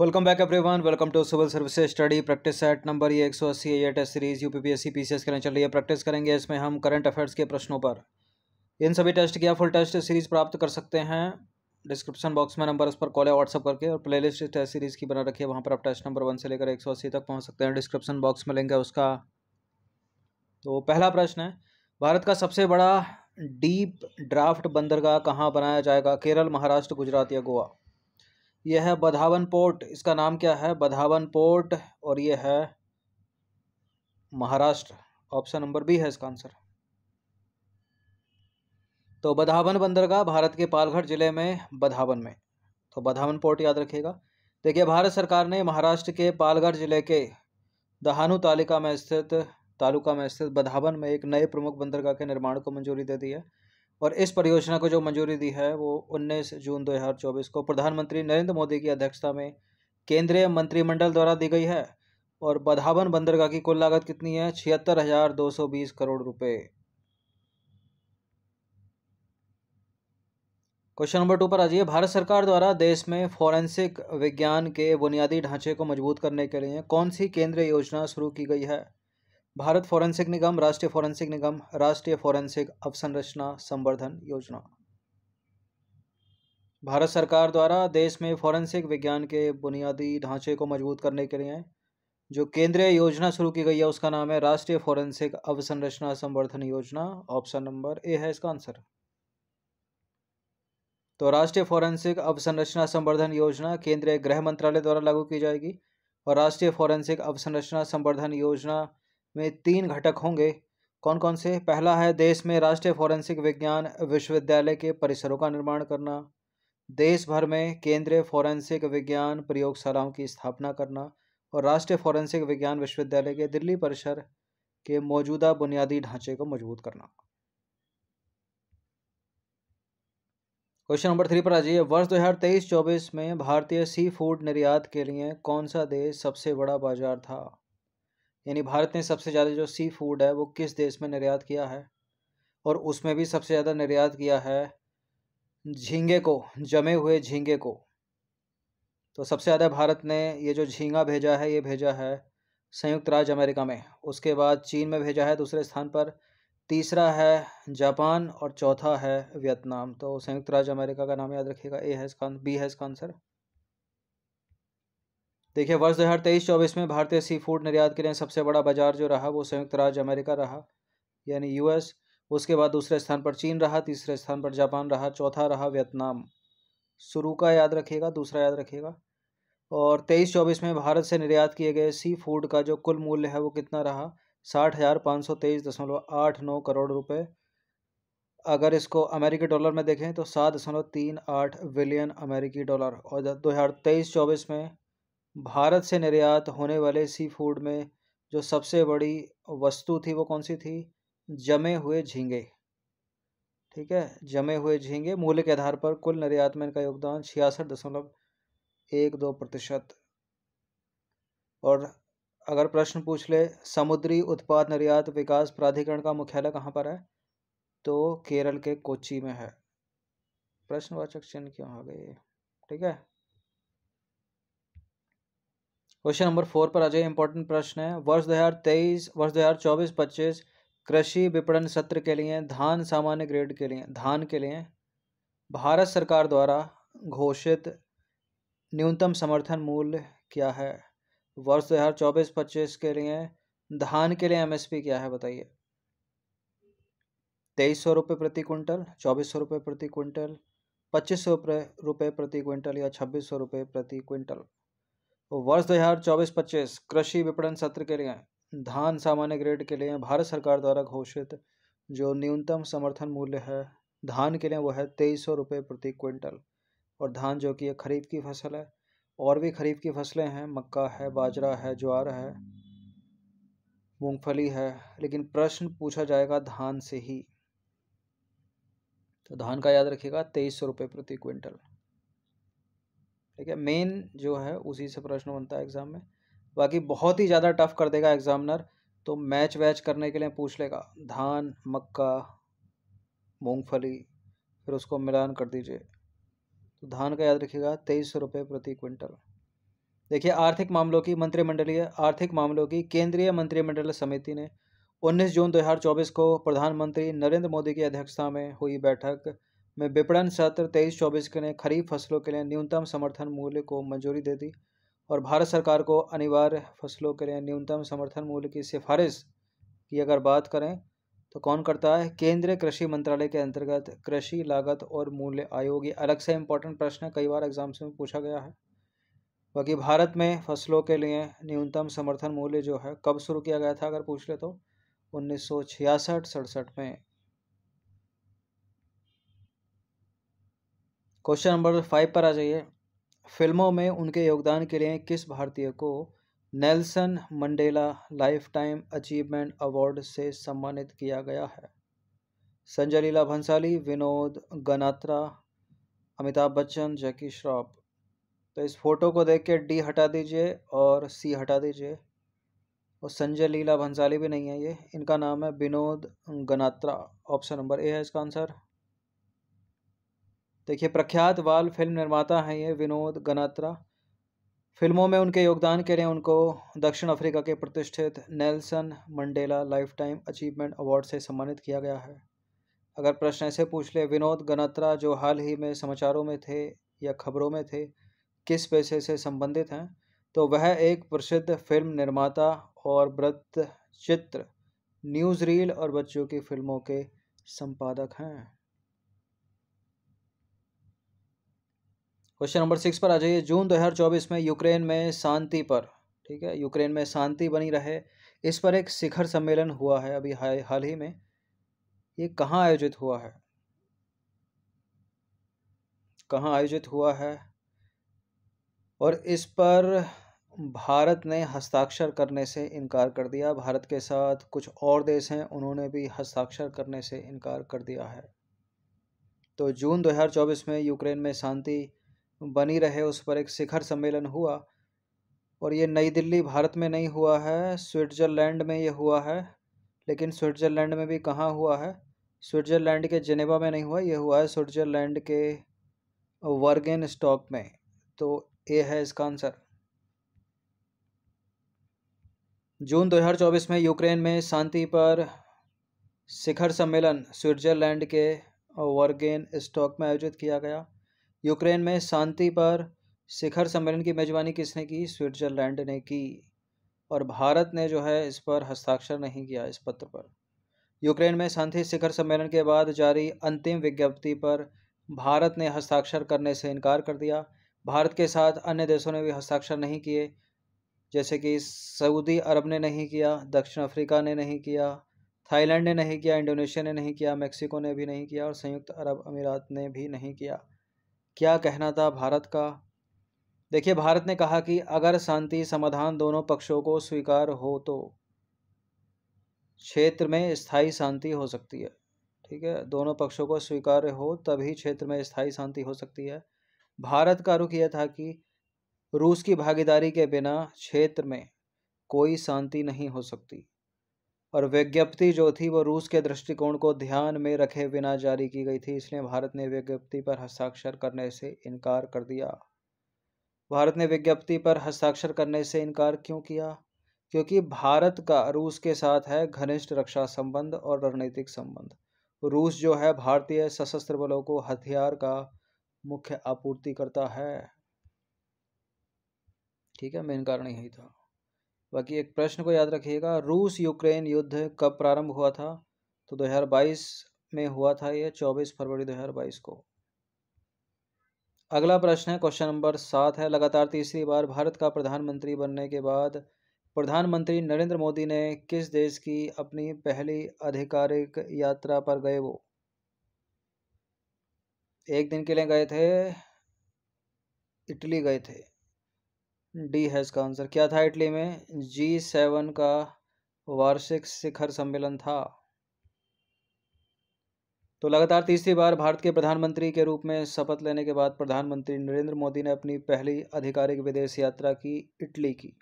welcome back everyone welcome to civil service study practice set number ये एक सौ अस्सी ये test series U P P S C P C S करने चल रही है प्रैक्टिस करेंगे इसमें हम करंट अफेयर्स के प्रश्नों पर इन सभी टेस्ट की फुल टेस्ट सीरीज प्राप्त कर सकते हैं डिस्क्रिप्शन बॉक्स में नंबर उस पर कॉल या व्हाट्सअप करके और प्ले लिस्ट टेस्ट सीरीज़ की बना रखी है वहाँ पर आप टेस्ट नंबर वन से लेकर एक सौ अस्सी तक पहुँच सकते हैं डिस्क्रिप्शन बॉक्स में लेंगे उसका तो पहला प्रश्न है भारत का सबसे बड़ा डीप ड्राफ्ट बंदरगाह कहाँ बनाया जाएगा केरल महाराष्ट्र गुजरात या गोवा यह है बधावन पोर्ट इसका नाम क्या है बधावन पोर्ट और यह है महाराष्ट्र ऑप्शन नंबर बी है इसका आंसर तो बधावन बंदरगाह भारत के पालघर जिले में बधावन में तो बधावन पोर्ट याद रखिएगा देखिए भारत सरकार ने महाराष्ट्र के पालघर जिले के दहानु तालिका में स्थित तालुका में स्थित बधावन में एक नए प्रमुख बंदरगाह के निर्माण को मंजूरी दे दी है और इस परियोजना को जो मंजूरी दी है वो 19 जून 2024 को प्रधानमंत्री नरेंद्र मोदी की अध्यक्षता में केंद्रीय मंत्रिमंडल द्वारा दी गई है और बधावन बंदरगाह की कुल लागत कितनी है छिहत्तर हजार दो सौ बीस करोड़ रुपये क्वेश्चन नंबर टू पर आ जाइए भारत सरकार द्वारा देश में फॉरेंसिक विज्ञान के बुनियादी ढांचे को मजबूत करने के लिए कौन सी केंद्रीय योजना शुरू की गई है भारत फॉरेंसिक निगम राष्ट्रीय फॉरेंसिक निगम राष्ट्रीय फॉरेंसिक अवसंरचना संवर्धन योजना भारत सरकार द्वारा देश में फॉरेंसिक विज्ञान के बुनियादी ढांचे को मजबूत करने के लिए जो केंद्रीय योजना शुरू की गई है उसका नाम है राष्ट्रीय फॉरेंसिक अवसंरचना संवर्धन योजना ऑप्शन नंबर ए है इसका आंसर तो राष्ट्रीय फॉरेंसिक अवसंरचना संवर्धन योजना केंद्रीय गृह मंत्रालय द्वारा लागू की जाएगी और राष्ट्रीय फॉरेंसिक अवसंरचना संवर्धन योजना में तीन घटक होंगे कौन कौन से पहला है देश में राष्ट्रीय फॉरेंसिक विज्ञान विश्वविद्यालय के परिसरों का निर्माण करना देश भर में केंद्रीय फॉरेंसिक विज्ञान प्रयोगशालाओं की स्थापना करना और राष्ट्रीय फॉरेंसिक विज्ञान विश्वविद्यालय के दिल्ली परिसर के मौजूदा बुनियादी ढांचे को मजबूत करना क्वेश्चन नंबर थ्री पर आ जाइए वर्ष 2023-24 में भारतीय सी फूड निर्यात के लिए कौन सा देश सबसे बड़ा बाजार था यानी भारत ने सबसे ज़्यादा जो सी फूड है वो किस देश में निर्यात किया है और उसमें भी सबसे ज़्यादा निर्यात किया है झींगे को जमे हुए झींगे को तो सबसे ज़्यादा भारत ने ये जो झींगा भेजा है ये भेजा है संयुक्त राज्य अमेरिका में उसके बाद चीन में भेजा है दूसरे स्थान पर तीसरा है जापान और चौथा है वियतनाम तो संयुक्त राज्य अमेरिका का नाम याद रखिएगा ए है इसका बी है इसका आंसर देखिए वर्ष दो हज़ार तेईस चौबीस में भारतीय सी फूड निर्यात के लिए सबसे बड़ा बाजार जो रहा वो संयुक्त राज्य अमेरिका रहा यानी यूएस उसके बाद दूसरे स्थान पर चीन रहा तीसरे स्थान पर जापान रहा चौथा रहा वियतनाम शुरू का याद रखिएगा दूसरा याद रखिएगा और तेईस चौबीस में भारत से निर्यात किए गए सी फूड का जो कुल मूल्य है वो कितना रहा साठ हज़ार पाँच सौ तेईस दशमलव आठ नौ करोड़ रुपए अगर इसको अमेरिकी डॉलर में देखें तो सात दशमलव तीन आठ बिलियन अमेरिकी डॉलर और दो हज़ार तेईस चौबीस में भारत से निर्यात होने वाले सी फूड में जो सबसे बड़ी वस्तु थी वो कौन सी थी जमे हुए झींगे ठीक है जमे हुए झींगे मूल्य के आधार पर कुल निर्यात में इनका योगदान छियासठ दशमलव एक दो प्रतिशत और अगर प्रश्न पूछ ले समुद्री उत्पाद निर्यात विकास प्राधिकरण का मुख्यालय कहाँ पर है तो केरल के कोची में है प्रश्नवाचक चिन्ह क्यों आ गए ठीक है क्वेश्चन नंबर फोर पर आ जाइए इंपॉर्टेंट प्रश्न है वर्ष दो हज़ार तेईस वर्ष दो हज़ार चौबीस पच्चीस कृषि विपणन सत्र के लिए धान सामान्य ग्रेड के लिए धान के लिए भारत सरकार द्वारा घोषित न्यूनतम समर्थन मूल्य क्या है वर्ष दो हज़ार चौबीस पच्चीस के लिए धान के लिए एमएसपी क्या है बताइए तेईस सौ रुपये प्रति क्विंटल चौबीस सौ रुपये प्रति क्विंटल पच्चीस सौ रुपये प्रति क्विंटल या छब्बीस सौ रुपये प्रति क्विंटल वर्ष दो हजार चौबीस पच्चीस कृषि विपणन सत्र के लिए धान सामान्य ग्रेड के लिए भारत सरकार द्वारा घोषित जो न्यूनतम समर्थन मूल्य है धान के लिए वो है तेईस सौ रुपये प्रति क्विंटल और धान जो कि खरीफ की फसल है और भी खरीफ की फसलें हैं मक्का है बाजरा है ज्वार है मूंगफली है लेकिन प्रश्न पूछा जाएगा धान से ही तो धान का याद रखिएगा तेईस सौ रुपये प्रति क्विंटल ठीक है मेन जो है उसी से प्रश्न बनता है एग्ज़ाम में बाकी बहुत ही ज़्यादा टफ कर देगा एग्ज़ामिनर तो मैच वैच करने के लिए पूछ लेगा धान मक्का मूंगफली फिर उसको मिलान कर दीजिए तो धान का याद रखिएगा तेईस रुपये प्रति क्विंटल देखिए आर्थिक मामलों की मंत्रिमंडलीय आर्थिक मामलों की केंद्रीय मंत्रिमंडल समिति ने 19 जून 2024 को प्रधानमंत्री नरेंद्र मोदी की अध्यक्षता में हुई बैठक में विपणन सत्र तेईस चौबीस के लिए खरीफ फसलों के लिए न्यूनतम समर्थन मूल्य को मंजूरी दे दी और भारत सरकार को अनिवार्य फसलों के लिए न्यूनतम समर्थन मूल्य की सिफारिश की अगर बात करें तो कौन करता है केंद्रीय कृषि मंत्रालय के अंतर्गत कृषि लागत और मूल्य आयोग ये अलग से इम्पोर्टेंट प्रश्न है कई बार एग्जाम्स में पूछा गया है बाकी भारत में फसलों के लिए न्यूनतम समर्थन मूल्य जो है कब शुरू किया गया था अगर पूछ ले तो उन्नीस सौ छियासठ सड़सठ में क्वेश्चन नंबर फाइव पर आ जाइए फिल्मों में उनके योगदान के लिए किस भारतीय को Nelson Mandela lifetime achievement award से सम्मानित किया गया है संजय लीला भंसाली विनोद गनात्रा अमिताभ बच्चन जैकी श्रॉफ तो इस फोटो को देख के डी हटा दीजिए और सी हटा दीजिए और संजय लीला भंसाली भी नहीं है ये इनका नाम है Vinod Ganatra option number A है इसका आंसर देखिए प्रख्यात बाल फिल्म निर्माता हैं ये विनोद गनात्रा फिल्मों में उनके योगदान के लिए उनको दक्षिण अफ्रीका के प्रतिष्ठित Nelson Mandela lifetime achievement award से सम्मानित किया गया है अगर प्रश्न ऐसे पूछ ले विनोद गनात्रा जो हाल ही में समाचारों में थे या खबरों में थे किस पैसे से संबंधित हैं तो वह एक प्रसिद्ध फिल्म निर्माता और वृत्त चित्र न्यूज़ रील और बच्चों की फिल्मों के संपादक हैं क्वेश्चन नंबर सिक्स पर आ जाइए जून दो हजार चौबीस में यूक्रेन में शांति पर ठीक है यूक्रेन में शांति बनी रहे इस पर एक शिखर सम्मेलन हुआ है अभी हाल ही में ये कहाँ आयोजित हुआ है कहाँ आयोजित हुआ है और इस पर भारत ने हस्ताक्षर करने से इनकार कर दिया भारत के साथ कुछ और देश हैं उन्होंने भी हस्ताक्षर करने से इनकार कर दिया है तो जून 2024 में यूक्रेन में शांति बनी रहे उस पर एक शिखर सम्मेलन हुआ और ये नई दिल्ली भारत में नहीं हुआ है स्विट्ज़रलैंड में ये हुआ है लेकिन स्विट्ज़रलैंड में भी कहाँ हुआ है स्विट्ज़रलैंड के जेनेवा में नहीं हुआ ये हुआ है स्विट्ज़रलैंड के वर्गेन स्टॉक में तो ए है इसका आंसर जून 2024 में यूक्रेन में शांति पर शिखर सम्मेलन स्विट्ज़रलैंड के वर्गेन स्टॉक में आयोजित किया गया यूक्रेन में शांति पर शिखर सम्मेलन की मेजबानी किसने की स्विट्जरलैंड ने की और भारत ने जो है इस पर हस्ताक्षर नहीं किया इस पत्र पर यूक्रेन में शांति शिखर सम्मेलन के बाद जारी अंतिम विज्ञप्ति पर भारत ने हस्ताक्षर करने से इनकार कर दिया भारत के साथ अन्य देशों ने भी हस्ताक्षर नहीं किए जैसे कि सऊदी अरब ने नहीं किया दक्षिण अफ्रीका ने नहीं किया थाईलैंड ने नहीं किया इंडोनेशिया ने नहीं किया मैक्सिको ने भी नहीं किया और संयुक्त अरब अमीरात ने भी नहीं किया क्या कहना था भारत का देखिए भारत ने कहा कि अगर शांति समाधान दोनों पक्षों को स्वीकार हो तो क्षेत्र में स्थायी शांति हो सकती है ठीक है दोनों पक्षों को स्वीकार्य हो तभी क्षेत्र में स्थायी शांति हो सकती है भारत का रुख यह था कि रूस की भागीदारी के बिना क्षेत्र में कोई शांति नहीं हो सकती और विज्ञप्ति जो थी वो रूस के दृष्टिकोण को ध्यान में रखे बिना जारी की गई थी इसलिए भारत ने विज्ञप्ति पर हस्ताक्षर करने से इनकार कर दिया भारत ने विज्ञप्ति पर हस्ताक्षर करने से इनकार क्यों किया क्योंकि भारत का रूस के साथ है घनिष्ठ रक्षा संबंध और रणनीतिक संबंध रूस जो है भारतीय सशस्त्र बलों को हथियार का मुख्य आपूर्ति करता है ठीक है मेन कारण यही था बाकी एक प्रश्न को याद रखिएगा रूस यूक्रेन युद्ध कब प्रारंभ हुआ था तो 2022 में हुआ था यह 24 फरवरी 2022 को अगला प्रश्न है क्वेश्चन नंबर सात है लगातार तीसरी बार भारत का प्रधानमंत्री बनने के बाद प्रधानमंत्री नरेंद्र मोदी ने किस देश की अपनी पहली आधिकारिक यात्रा पर गए वो एक दिन के लिए गए थे इटली गए थे डी है इसका आंसर क्या था इटली में जी सेवन का वार्षिक शिखर सम्मेलन था तो लगातार तीसरी बार भारत के प्रधानमंत्री के रूप में शपथ लेने के बाद प्रधानमंत्री नरेंद्र मोदी ने अपनी पहली आधिकारिक विदेश यात्रा की इटली की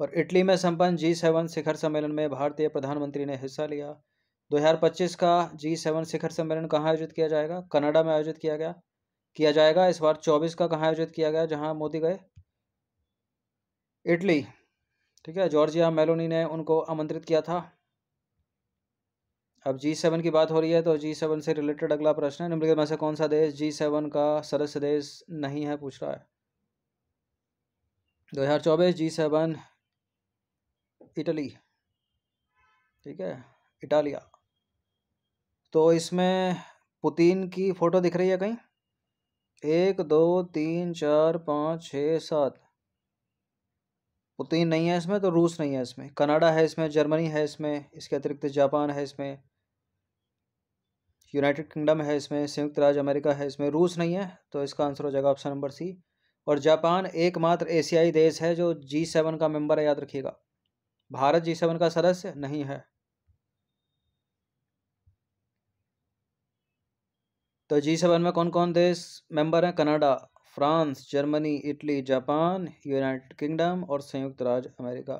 और इटली में संपन्न जी सेवन शिखर सम्मेलन में भारतीय प्रधानमंत्री ने हिस्सा लिया 2025 का जी सेवन शिखर सम्मेलन कहाँ आयोजित किया जाएगा कनाडा में आयोजित किया गया किया जाएगा इस बार 24 का कहाँ आयोजित किया गया जहाँ मोदी गए इटली ठीक है जॉर्जिया मेलोनी ने उनको आमंत्रित किया था अब जी सेवन की बात हो रही है तो जी सेवन से रिलेटेड अगला प्रश्न है निम्नलिखित में से कौन सा देश जी सेवन का सदस्य देश नहीं है पूछ रहा है दो हज़ार चौबीस जी सेवन इटली ठीक है इटालिया तो इसमें पुतिन की फ़ोटो दिख रही है कहीं एक दो तीन चार पाँच छः सात पुतिन नहीं है इसमें तो रूस नहीं है इसमें कनाडा है इसमें जर्मनी है इसमें इसके अतिरिक्त जापान है इसमें यूनाइटेड किंगडम है इसमें संयुक्त राज्य अमेरिका है इसमें रूस नहीं है तो इसका आंसर हो जाएगा ऑप्शन नंबर सी और जापान एकमात्र एशियाई देश है जो जी सेवन का मेंबर है याद रखिएगा भारत जी सेवन का सदस्य नहीं है तो जी सेवन में कौन कौन देश मेंबर हैं Canada France Germany Italy Japan United Kingdom और संयुक्त राज्य अमेरिका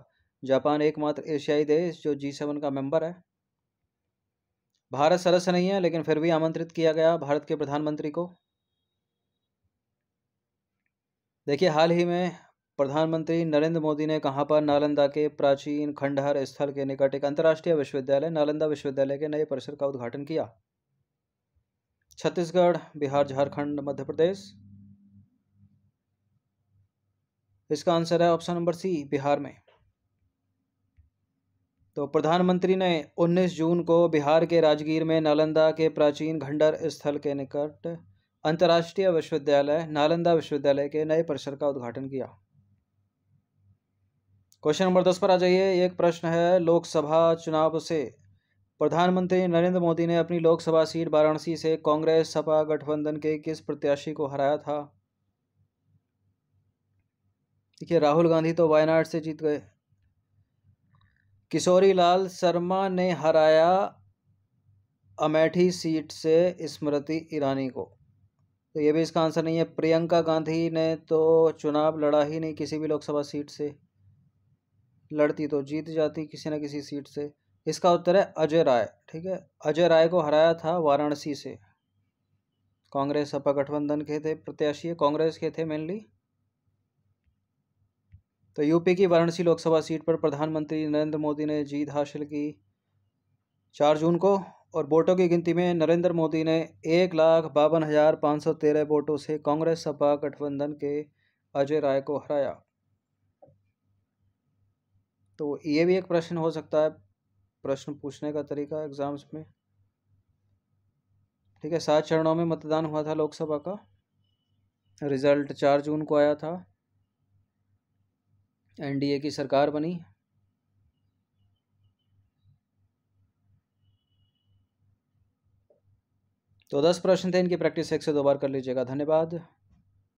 जापान एकमात्र एशियाई देश जो जी सेवन का मेंबर है भारत सदस्य नहीं है लेकिन फिर भी आमंत्रित किया गया भारत के प्रधानमंत्री को देखिए हाल ही में प्रधानमंत्री नरेंद्र मोदी ने कहा पर नालंदा के प्राचीन खंडहर स्थल के निकट एक अंतर्राष्ट्रीय विश्वविद्यालय नालंदा विश्वविद्यालय के नए परिसर का उद्घाटन किया छत्तीसगढ़ बिहार झारखंड मध्य प्रदेश इसका आंसर है ऑप्शन नंबर सी बिहार में तो प्रधानमंत्री ने 19 जून को बिहार के राजगीर में नालंदा के प्राचीन घंडर स्थल के निकट अंतर्राष्ट्रीय विश्वविद्यालय नालंदा विश्वविद्यालय के नए परिसर का उद्घाटन किया क्वेश्चन नंबर दस पर आ जाइए एक प्रश्न है लोकसभा चुनाव से प्रधानमंत्री नरेंद्र मोदी ने अपनी लोकसभा सीट वाराणसी से कांग्रेस सपा गठबंधन के किस प्रत्याशी को हराया था देखिए राहुल गांधी तो वायनाड से जीत गए किशोरी लाल शर्मा ने हराया अमेठी सीट से स्मृति ईरानी को तो ये भी इसका आंसर नहीं है प्रियंका गांधी ने तो चुनाव लड़ा ही नहीं किसी भी लोकसभा सीट से लड़ती तो जीत जाती किसी न किसी सीट से इसका उत्तर है अजय राय ठीक है अजय राय को हराया था वाराणसी से कांग्रेस सपा गठबंधन के थे प्रत्याशी कांग्रेस के थे मेनली तो यूपी की वाराणसी लोकसभा सीट पर प्रधानमंत्री नरेंद्र मोदी ने जीत हासिल की चार जून को और वोटों की गिनती में नरेंद्र मोदी ने एक लाख बावन हज़ार पाँच सौ तेरह वोटों से कांग्रेस सपा गठबंधन के अजय राय को हराया तो ये भी एक प्रश्न हो सकता है प्रश्न पूछने का तरीका एग्ज़ाम्स में ठीक है सात चरणों में मतदान हुआ था लोकसभा का रिज़ल्ट चार जून को आया था एनडीए की सरकार बनी तो दस प्रश्न थे इनकी प्रैक्टिस एक से दो बार कर लीजिएगा धन्यवाद